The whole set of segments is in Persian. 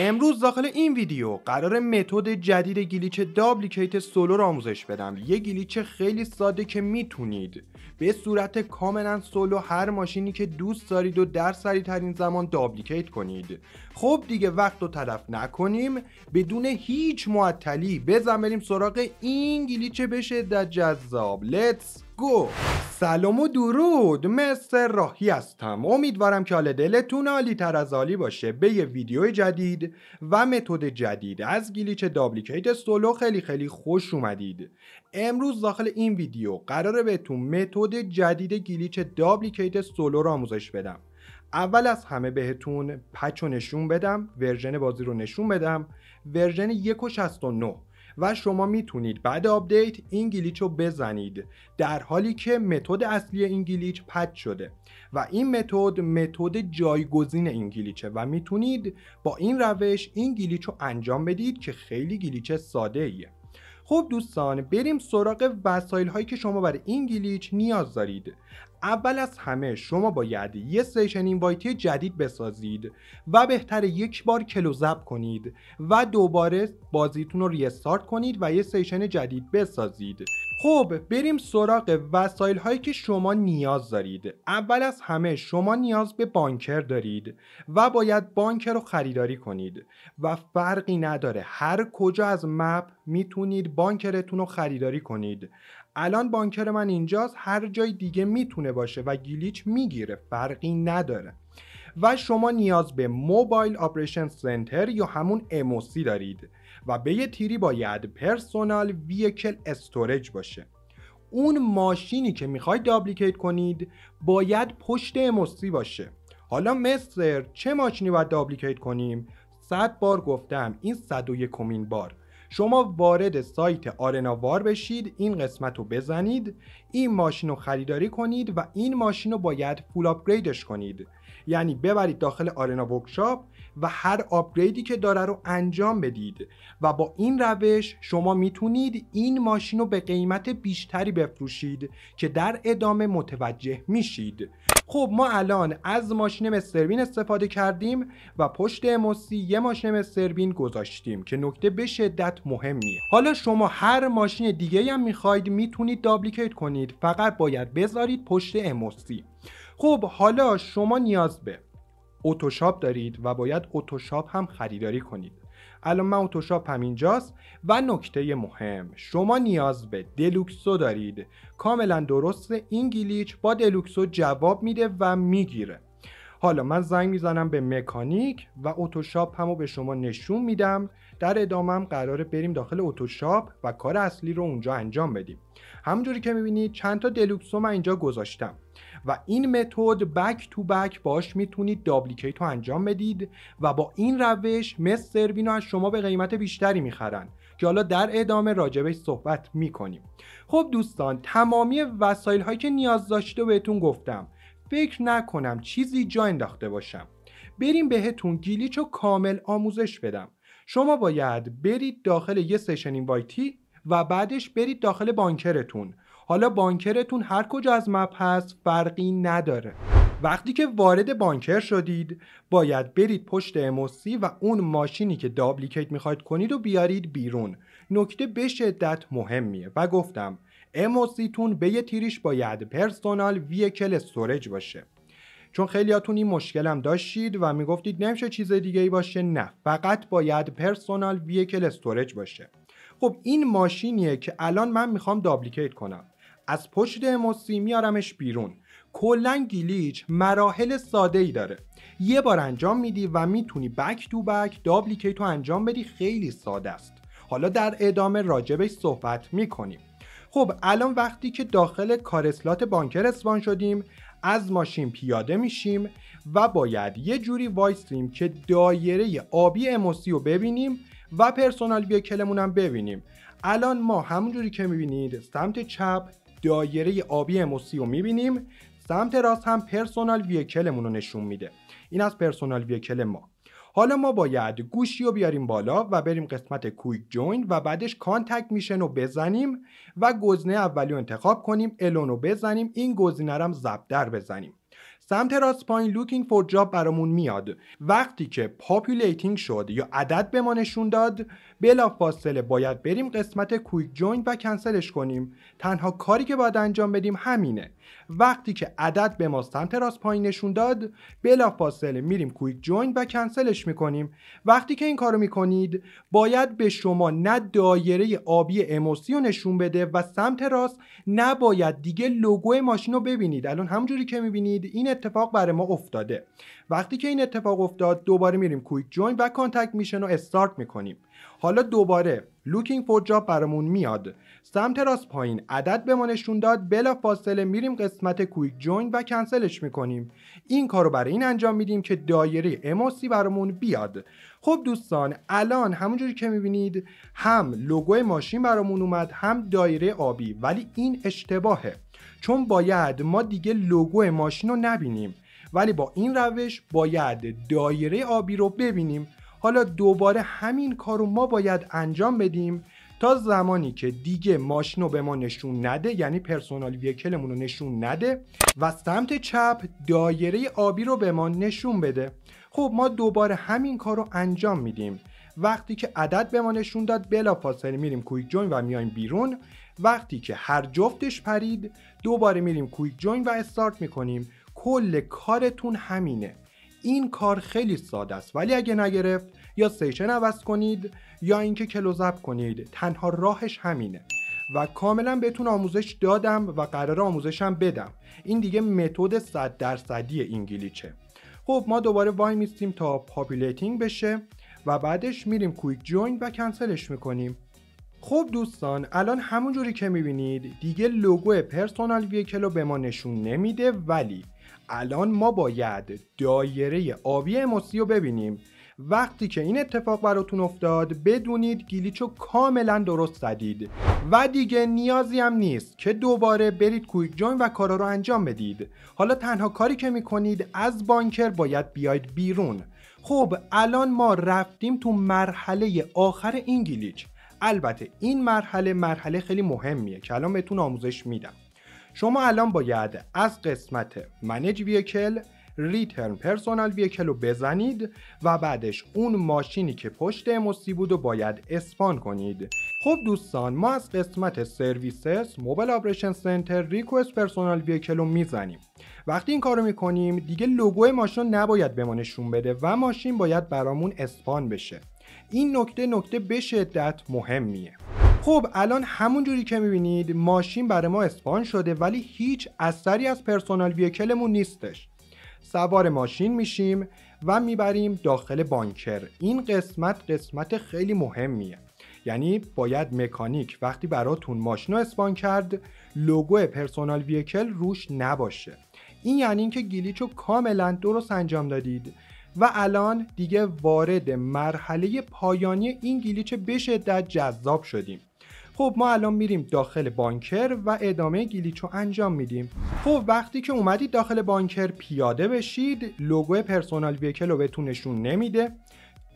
امروز داخل این ویدیو قرار متد جدید گلیچ دابلیکیت سولو رو آموزش بدم یه گلیچ خیلی ساده که میتونید به صورت کاملا سولو هر ماشینی که دوست دارید و در سریع ترین زمان دابلیکیت کنید خب دیگه وقت رو تلف نکنیم بدون هیچ معطلی بزن بریم سراغ این گلیچ بشه در جذاب لتس گو سلام و درود مستر راهی هستم امیدوارم که حال دلتون عالی تر از عالی باشه به یه ویدیو جدید و متد جدید از گلیچ دابلیکیت سولو خیلی خیلی خوش اومدید امروز داخل این ویدیو قراره بهتون متد جدید گلیچ دابلیکیت سولو رو آموزش بدم اول از همه بهتون پچ و نشون بدم ورژن بازی رو نشون بدم ورژن 1.69 و شما میتونید بعد آپدیت این گلیچ رو بزنید در حالی که متد اصلی این گلیچ پد شده و این متد متد جایگزین این گلیچه و میتونید با این روش این گلیچ رو انجام بدید که خیلی گلیچ ساده ایه خب دوستان بریم سراغ وسایل هایی که شما برای این گلیچ نیاز دارید اول از همه شما باید یه سیشن اینوایتی جدید بسازید و بهتر یک بار کلوزب کنید و دوباره بازیتون رو ریستارت کنید و یه سیشن جدید بسازید خب بریم سراغ وسایل هایی که شما نیاز دارید اول از همه شما نیاز به بانکر دارید و باید بانکر رو خریداری کنید و فرقی نداره هر کجا از مپ میتونید بانکرتون رو خریداری کنید الان بانکر من اینجاست هر جای دیگه میتونه باشه و گلیچ میگیره فرقی نداره و شما نیاز به موبایل آپریشن سنتر یا همون اموسی دارید و به یه تیری باید پرسونال ویکل استورج باشه اون ماشینی که میخواید دابلیکیت کنید باید پشت اموسی باشه حالا مستر چه ماشینی باید دابلیکیت کنیم؟ صد بار گفتم این صد و یکمین بار شما وارد سایت آرنا وار بشید این قسمت رو بزنید این ماشین رو خریداری کنید و این ماشین رو باید پول آپگریدش کنید یعنی ببرید داخل آرنا ورکشاپ و هر آپگریدی که داره رو انجام بدید و با این روش شما میتونید این ماشین رو به قیمت بیشتری بفروشید که در ادامه متوجه میشید خب ما الان از ماشین مستربین استفاده کردیم و پشت اموسی یه ماشین مستربین گذاشتیم که نکته به شدت مهمیه حالا شما هر ماشین دیگه هم میخواید میتونید دابلیکیت کنید فقط باید بذارید پشت اموسی خب حالا شما نیاز به اتوشاپ دارید و باید اتوشاپ هم خریداری کنید الان من اتوشاپ هم اینجاست و نکته مهم شما نیاز به دلوکسو دارید کاملا درست گیلیچ با دلوکسو جواب میده و میگیره حالا من زنگ میزنم به مکانیک و اتوشاپ همو به شما نشون میدم در ادامه هم قراره بریم داخل اتوشاپ و کار اصلی رو اونجا انجام بدیم همونجوری که میبینید چند تا دلوکسو من اینجا گذاشتم و این متد بک تو بک باش میتونید دابلیکیت رو انجام بدید و با این روش مس سروین از شما به قیمت بیشتری میخرن که حالا در ادامه راجبش صحبت میکنیم خب دوستان تمامی وسایل هایی که نیاز داشته بهتون گفتم فکر نکنم چیزی جا انداخته باشم بریم بهتون گیلیچ و کامل آموزش بدم شما باید برید داخل یه سشن اینوایتی و بعدش برید داخل بانکرتون حالا بانکرتون هر کجا از مپ هست فرقی نداره وقتی که وارد بانکر شدید باید برید پشت اموسی و اون ماشینی که دابلیکیت میخواید کنید و بیارید بیرون نکته به شدت مهمیه و گفتم اموسیتون به یه تیریش باید پرسونال ویکل استوریج باشه چون خیلیاتون این مشکلم داشتید و میگفتید نمیشه چیز دیگه ای باشه نه فقط باید پرسونال ویکل استوریج باشه خب این ماشینیه که الان من میخوام دابلیکیت کنم از پشت اموسی میارمش بیرون کلا گیلیچ مراحل ساده ای داره یه بار انجام میدی و میتونی بک تو بک دابلیکیت رو انجام بدی خیلی ساده است حالا در ادامه راجبش صحبت میکنیم خب الان وقتی که داخل کارسلات بانکر اسوان شدیم از ماشین پیاده میشیم و باید یه جوری وایستیم که دایره آبی اموسی رو ببینیم و پرسونال کلمون هم ببینیم الان ما همونجوری که میبینید سمت چپ دایره آبی اموسی رو میبینیم سمت راست هم پرسونال ویکلمون رو نشون میده این از پرسونال ویکل ما حالا ما باید گوشی رو بیاریم بالا و بریم قسمت کویک جوین و بعدش کانتکت میشن و بزنیم و گزینه اولی رو انتخاب کنیم الون رو بزنیم این گزینه رو زب در بزنیم سمت راست پایین لوکینگ فور جاب برامون میاد وقتی که پاپولیتینگ شد یا عدد به ما نشون داد بلا فاصله باید بریم قسمت کویک جوین و کنسلش کنیم تنها کاری که باید انجام بدیم همینه وقتی که عدد به ما سمت راست پایین نشون داد بلافاصله میریم کویک جوین و کنسلش میکنیم وقتی که این کارو میکنید باید به شما نه دایره آبی اموسی رو نشون بده و سمت راست نباید دیگه لوگو ماشین رو ببینید الان همجوری که میبینید این اتفاق برای ما افتاده وقتی که این اتفاق افتاد دوباره میریم کویک جوین و کانتکت میشن و استارت میکنیم حالا دوباره لوکینگ فور جاب برامون میاد سمت راست پایین عدد به ما نشون داد بلا فاصله میریم قسمت کویک جوین و کنسلش میکنیم این کار رو برای این انجام میدیم که دایره اموسی برامون بیاد خب دوستان الان همونجوری که میبینید هم لوگو ماشین برامون اومد هم دایره آبی ولی این اشتباهه چون باید ما دیگه لوگو ماشین رو نبینیم ولی با این روش باید دایره آبی رو ببینیم حالا دوباره همین کارو ما باید انجام بدیم تا زمانی که دیگه ماشینو به ما نشون نده یعنی پرسونال ویکلمون رو نشون نده و سمت چپ دایره آبی رو به ما نشون بده خب ما دوباره همین کار رو انجام میدیم وقتی که عدد به ما نشون داد فاصله میریم کویک جوین و میایم بیرون وقتی که هر جفتش پرید دوباره میریم کویک جوین و استارت میکنیم کل کارتون همینه این کار خیلی ساده است ولی اگه نگرفت یا سیشن عوض کنید یا اینکه کلوزب کنید تنها راهش همینه و کاملا بهتون آموزش دادم و قرار آموزشم بدم این دیگه متد 100 درصدی انگلیچه خب ما دوباره وای میستیم تا پاپولیتینگ بشه و بعدش میریم کویک جوین و کنسلش میکنیم خب دوستان الان همونجوری که میبینید دیگه لوگو پرسونال ویکلو به ما نشون نمیده ولی الان ما باید دایره آبی اموسی رو ببینیم وقتی که این اتفاق براتون افتاد بدونید گلیچو کاملا درست زدید و دیگه نیازی هم نیست که دوباره برید کویک جوین و کارا رو انجام بدید حالا تنها کاری که میکنید از بانکر باید بیاید بیرون خب الان ما رفتیم تو مرحله آخر این گلیچ البته این مرحله مرحله خیلی مهمیه که الان بهتون آموزش میدم شما الان باید از قسمت منیج ویکل ریترن پرسونال ویکل رو بزنید و بعدش اون ماشینی که پشت اموسی بود رو باید اسپان کنید خب دوستان ما از قسمت سرویسز موبایل آپریشن سنتر ریکوست پرسونال ویکل رو میزنیم وقتی این کارو میکنیم دیگه لوگو ماشین نباید به ما نشون بده و ماشین باید برامون اسپان بشه این نکته نکته به شدت مهمیه خب الان همون جوری که میبینید ماشین برای ما اسپان شده ولی هیچ اثری از پرسونال ویکلمون نیستش سوار ماشین میشیم و میبریم داخل بانکر این قسمت قسمت خیلی مهمیه یعنی باید مکانیک وقتی براتون ماشین رو اسپان کرد لوگو پرسونال ویکل روش نباشه این یعنی اینکه گلیچ رو کاملا درست انجام دادید و الان دیگه وارد مرحله پایانی این گیلیچ به شدت جذاب شدیم خب ما الان میریم داخل بانکر و ادامه گیلیچو انجام میدیم خب وقتی که اومدید داخل بانکر پیاده بشید لوگو پرسونال ویکل رو بهتون نشون نمیده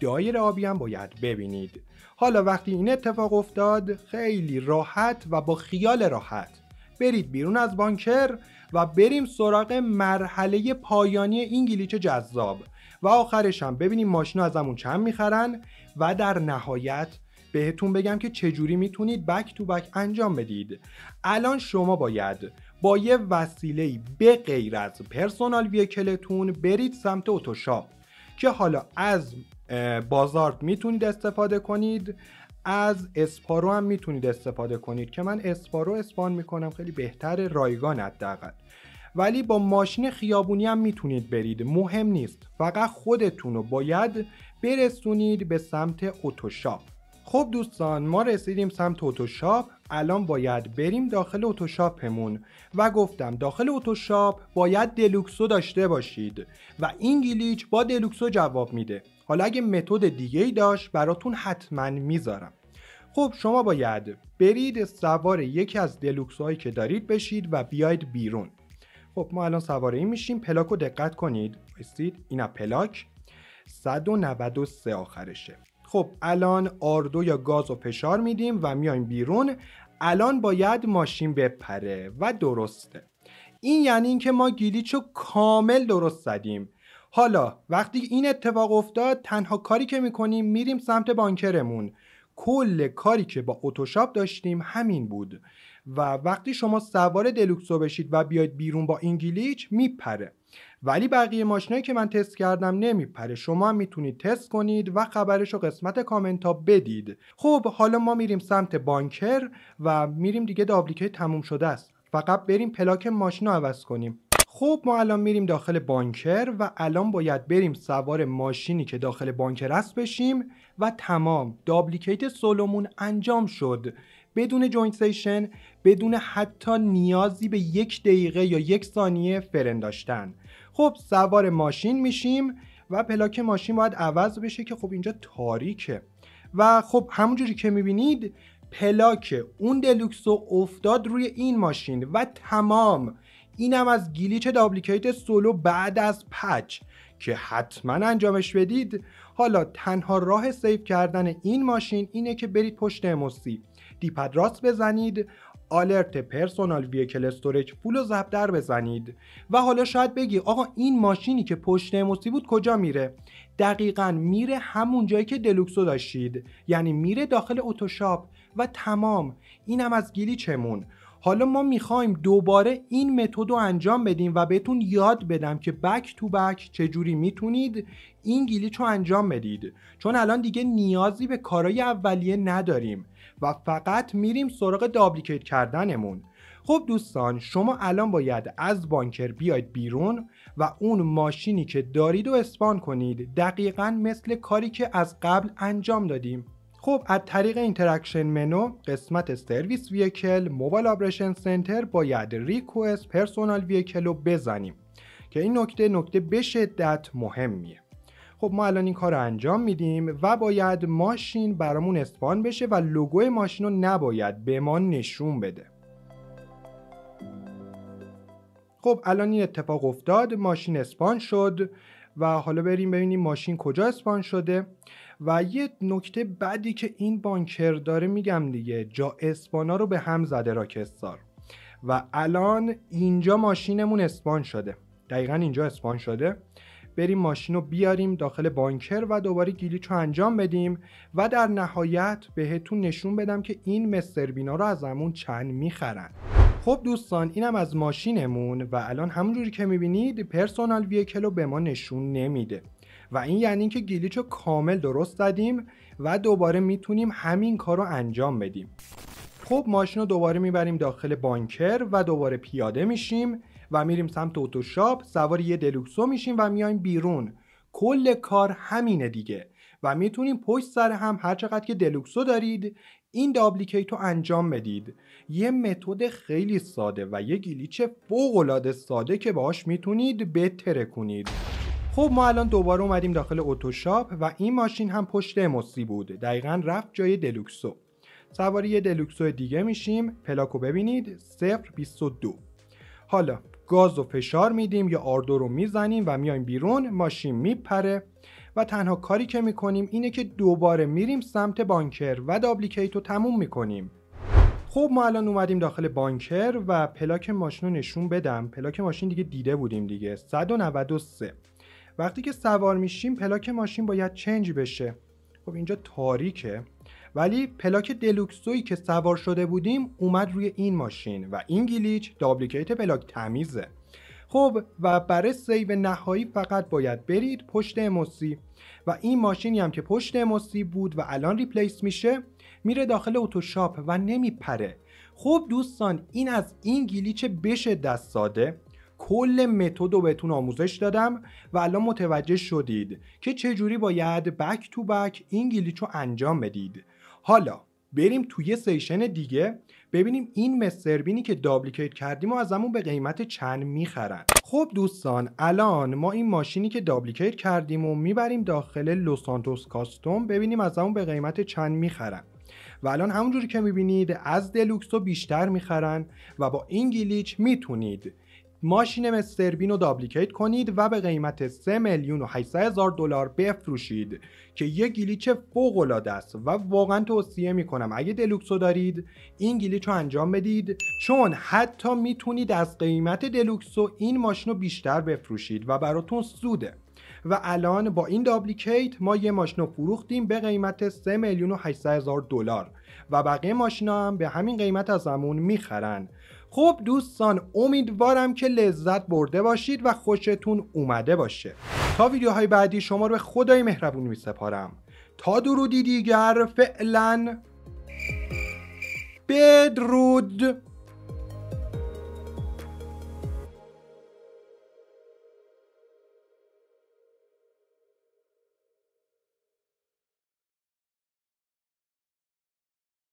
دایر آبی هم باید ببینید حالا وقتی این اتفاق افتاد خیلی راحت و با خیال راحت برید بیرون از بانکر و بریم سراغ مرحله پایانی این گلیچ جذاب و آخرش هم ببینیم ماشینا ازمون چند میخرن و در نهایت بهتون بگم که چجوری میتونید بک تو بک انجام بدید الان شما باید با یه وسیله به غیر از پرسونال ویکلتون برید سمت اتوشاپ که حالا از بازارت میتونید استفاده کنید از اسپارو هم میتونید استفاده کنید که من اسپارو اسپان میکنم خیلی بهتر رایگان حداقل ولی با ماشین خیابونی هم میتونید برید مهم نیست فقط خودتون رو باید برسونید به سمت اتوشاپ خب دوستان ما رسیدیم سمت اتوشاپ الان باید بریم داخل اتوشاپمون و گفتم داخل اتوشاپ باید دلوکسو داشته باشید و این گلیچ با دلوکسو جواب میده حالا اگه متد دیگه ای داشت براتون حتما میذارم خب شما باید برید سوار یکی از دلوکس هایی که دارید بشید و بیاید بیرون خب ما الان سوار این میشیم پلاک رو دقت کنید رسید این پلاک 193 آخرشه خب الان آردو یا گاز رو فشار میدیم و میایم بیرون الان باید ماشین بپره و درسته این یعنی اینکه ما گیلیچ رو کامل درست زدیم حالا وقتی این اتفاق افتاد تنها کاری که میکنیم میریم سمت بانکرمون کل کاری که با اتوشاپ داشتیم همین بود و وقتی شما سوار دلوکسو بشید و بیاید بیرون با این گیلیچ میپره ولی بقیه ماشینایی که من تست کردم نمیپره شما هم میتونید تست کنید و خبرش رو قسمت کامنت ها بدید خب حالا ما میریم سمت بانکر و میریم دیگه دابلیکه تموم شده است فقط بریم پلاک ماشین رو عوض کنیم خب ما الان میریم داخل بانکر و الان باید بریم سوار ماشینی که داخل بانکر است بشیم و تمام دابلیکیت سولومون انجام شد بدون جوینت سیشن بدون حتی نیازی به یک دقیقه یا یک ثانیه فرن داشتن خب سوار ماشین میشیم و پلاک ماشین باید عوض بشه که خب اینجا تاریکه و خب همونجوری که میبینید پلاک اون دلوکسو افتاد روی این ماشین و تمام اینم از گلیچ دابلیکیت سولو بعد از پچ که حتما انجامش بدید حالا تنها راه سیف کردن این ماشین اینه که برید پشت اموسی راست بزنید آلرت پرسونال ویکل استوریج پول و زبدر بزنید و حالا شاید بگی آقا این ماشینی که پشت اموسی بود کجا میره دقیقا میره همون جایی که دلوکسو داشتید یعنی میره داخل اتوشاپ و تمام اینم از گیلی چمون حالا ما میخوایم دوباره این متد رو انجام بدیم و بهتون یاد بدم که بک تو بک چجوری میتونید این گلیچ رو انجام بدید چون الان دیگه نیازی به کارای اولیه نداریم و فقط میریم سراغ دابلیکیت کردنمون خب دوستان شما الان باید از بانکر بیاید بیرون و اون ماشینی که دارید و اسپان کنید دقیقا مثل کاری که از قبل انجام دادیم خب از طریق اینتراکشن منو قسمت سرویس ویکل موبایل آپریشن سنتر باید ریکوست پرسونال ویکل رو بزنیم که این نکته نکته به شدت مهمیه خب ما الان این کار رو انجام میدیم و باید ماشین برامون اسپان بشه و لوگو ماشین رو نباید به ما نشون بده خب الان این اتفاق افتاد ماشین اسپان شد و حالا بریم ببینیم ماشین کجا اسپان شده و یه نکته بعدی که این بانکر داره میگم دیگه جا اسپانا رو به هم زده راکستار و الان اینجا ماشینمون اسپان شده دقیقا اینجا اسپان شده بریم ماشین رو بیاریم داخل بانکر و دوباره گیلیچ رو انجام بدیم و در نهایت بهتون نشون بدم که این مستر بینا رو از همون چند میخرن خب دوستان اینم از ماشینمون و الان همونجوری که میبینید پرسونال ویکل رو به ما نشون نمیده و این یعنی که گلیچ رو کامل درست زدیم و دوباره میتونیم همین کار رو انجام بدیم خب ماشین رو دوباره میبریم داخل بانکر و دوباره پیاده میشیم و میریم سمت اتوشاپ سوار یه دلوکسو میشیم و میایم بیرون کل کار همینه دیگه و میتونیم پشت سر هم هر چقدر که دلوکسو دارید این دابلیکیت انجام بدید یه متد خیلی ساده و یه گلیچ فوقالعاده ساده که باهاش میتونید بتره کنید خب ما الان دوباره اومدیم داخل اتوشاپ و این ماشین هم پشت اموسی بود دقیقا رفت جای دلوکسو سواری یه دلوکسو دیگه میشیم پلاکو ببینید 022 حالا گاز و فشار میدیم یا آردو رو میزنیم و میایم بیرون ماشین میپره و تنها کاری که میکنیم اینه که دوباره میریم سمت بانکر و دابلیکیت رو تموم میکنیم خب ما الان اومدیم داخل بانکر و پلاک ماشین رو نشون بدم پلاک ماشین دیگه دیده بودیم دیگه 193 وقتی که سوار میشیم پلاک ماشین باید چنج بشه خب اینجا تاریکه ولی پلاک دلوکسوی که سوار شده بودیم اومد روی این ماشین و این گلیچ دابلیکیت پلاک تمیزه خب و برای سیو نهایی فقط باید برید پشت اموسی و این ماشینی هم که پشت اموسی بود و الان ریپلیس میشه میره داخل اتوشاپ و نمیپره خب دوستان این از این گلیچ بشه دست ساده کل متد رو بهتون آموزش دادم و الان متوجه شدید که چجوری باید بک تو بک این گلیچ رو انجام بدید حالا بریم توی سیشن دیگه ببینیم این مستربینی که دابلیکیت کردیم و از همون به قیمت چند میخرن خب دوستان الان ما این ماشینی که دابلیکیت کردیم و میبریم داخل لوسانتوس کاستوم ببینیم از همون به قیمت چند میخرن و الان همونجوری که میبینید از دلوکس رو بیشتر میخرن و با این گیلیچ میتونید ماشین مستربین رو دابلیکیت کنید و به قیمت 3 میلیون و 800 هزار دلار بفروشید که یه گلیچ فوق العاده است و واقعا توصیه میکنم اگه دلوکسو دارید این گلیچ رو انجام بدید چون حتی میتونید از قیمت دلوکسو این ماشین رو بیشتر بفروشید و براتون سوده و الان با این دابلیکیت ما یه ماشین رو فروختیم به قیمت 3 میلیون و 800 هزار دلار و بقیه ماشینا هم به همین قیمت از همون میخرن خب دوستان امیدوارم که لذت برده باشید و خوشتون اومده باشه تا ویدیوهای بعدی شما رو به خدای مهربون سپارم تا درودی دیگر فعلا بدرود